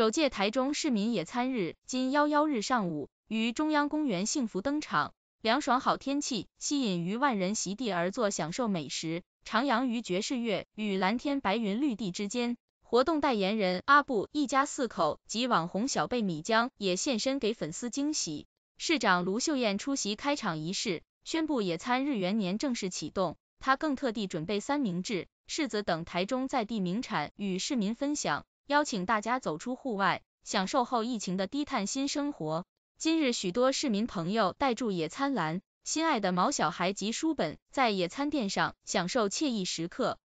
首届台中市民野餐日今幺幺日上午于中央公园幸福登场，凉爽好天气吸引逾万人席地而坐，享受美食，徜徉于爵士乐与蓝天白云绿地之间。活动代言人阿布一家四口及网红小贝米江也现身给粉丝惊喜。市长卢秀燕出席开场仪式，宣布野餐日元年正式启动。她更特地准备三明治、柿子等台中在地名产与市民分享。邀请大家走出户外，享受后疫情的低碳新生活。今日，许多市民朋友带住野餐篮、心爱的毛小孩及书本，在野餐垫上享受惬意时刻。